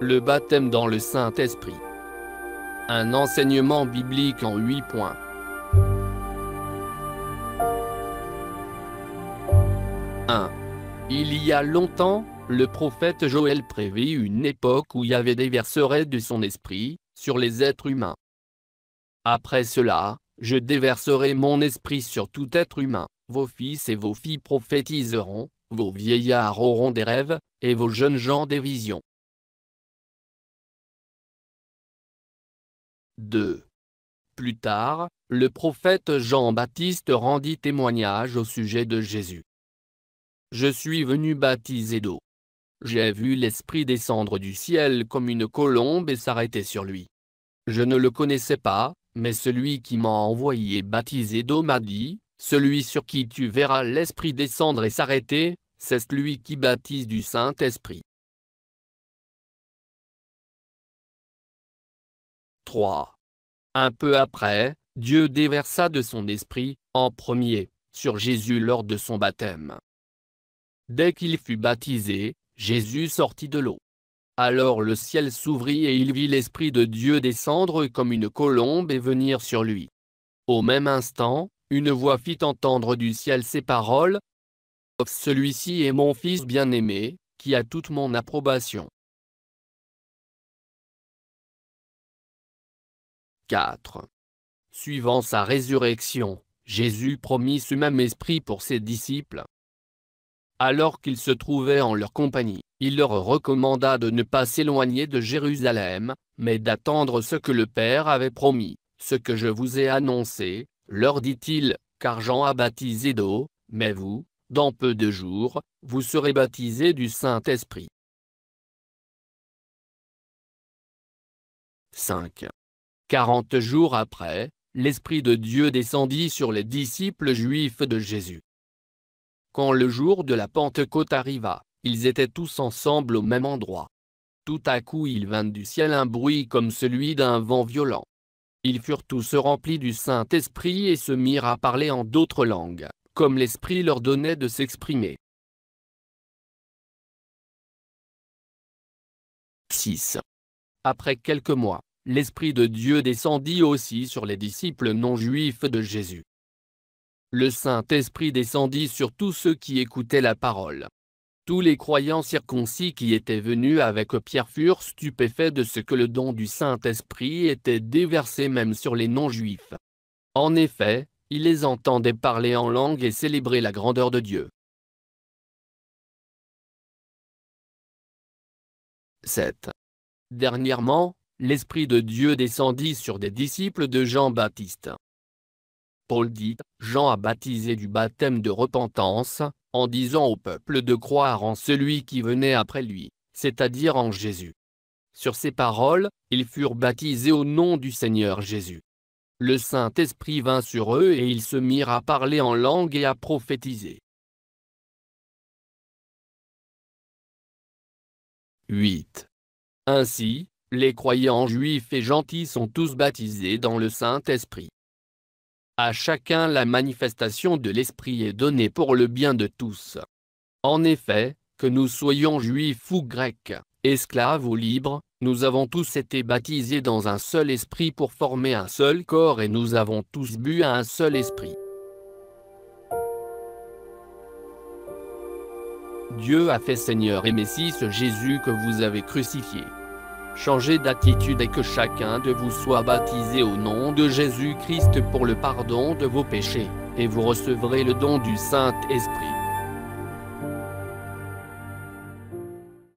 Le baptême dans le Saint-Esprit. Un enseignement biblique en huit points. 1. Il y a longtemps, le prophète Joël prévit une époque où Yahvé déverserait de son esprit sur les êtres humains. Après cela, je déverserai mon esprit sur tout être humain. Vos fils et vos filles prophétiseront, vos vieillards auront des rêves, et vos jeunes gens des visions. 2. Plus tard, le prophète Jean-Baptiste rendit témoignage au sujet de Jésus. Je suis venu baptiser d'eau. J'ai vu l'Esprit descendre du ciel comme une colombe et s'arrêter sur lui. Je ne le connaissais pas, mais celui qui m'a envoyé baptisé d'eau m'a dit, Celui sur qui tu verras l'Esprit descendre et s'arrêter, c'est celui qui baptise du Saint-Esprit. 3. Un peu après, Dieu déversa de son esprit, en premier, sur Jésus lors de son baptême. Dès qu'il fut baptisé, Jésus sortit de l'eau. Alors le ciel s'ouvrit et il vit l'Esprit de Dieu descendre comme une colombe et venir sur lui. Au même instant, une voix fit entendre du ciel ces paroles. Celui-ci est mon Fils bien-aimé, qui a toute mon approbation. 4. Suivant sa résurrection, Jésus promit ce même esprit pour ses disciples. Alors qu'ils se trouvaient en leur compagnie, il leur recommanda de ne pas s'éloigner de Jérusalem, mais d'attendre ce que le Père avait promis, ce que je vous ai annoncé, leur dit-il, car Jean a baptisé d'eau, mais vous, dans peu de jours, vous serez baptisés du Saint-Esprit. 5. Quarante jours après, l'Esprit de Dieu descendit sur les disciples juifs de Jésus. Quand le jour de la Pentecôte arriva, ils étaient tous ensemble au même endroit. Tout à coup il vint du ciel un bruit comme celui d'un vent violent. Ils furent tous remplis du Saint-Esprit et se mirent à parler en d'autres langues, comme l'Esprit leur donnait de s'exprimer. 6. Après quelques mois, l'Esprit de Dieu descendit aussi sur les disciples non juifs de Jésus. Le Saint-Esprit descendit sur tous ceux qui écoutaient la parole. Tous les croyants circoncis qui étaient venus avec Pierre furent stupéfaits de ce que le don du Saint-Esprit était déversé même sur les non-juifs. En effet, ils les entendaient parler en langue et célébrer la grandeur de Dieu. 7. Dernièrement, l'Esprit de Dieu descendit sur des disciples de Jean-Baptiste. Paul dit, Jean a baptisé du baptême de repentance, en disant au peuple de croire en celui qui venait après lui, c'est-à-dire en Jésus. Sur ces paroles, ils furent baptisés au nom du Seigneur Jésus. Le Saint-Esprit vint sur eux et ils se mirent à parler en langue et à prophétiser. 8. Ainsi, les croyants juifs et gentils sont tous baptisés dans le Saint-Esprit. À chacun la manifestation de l'Esprit est donnée pour le bien de tous. En effet, que nous soyons juifs ou grecs, esclaves ou libres, nous avons tous été baptisés dans un seul esprit pour former un seul corps et nous avons tous bu à un seul esprit. Dieu a fait Seigneur et Messie ce Jésus que vous avez crucifié changez d'attitude et que chacun de vous soit baptisé au nom de Jésus-Christ pour le pardon de vos péchés, et vous recevrez le don du Saint-Esprit.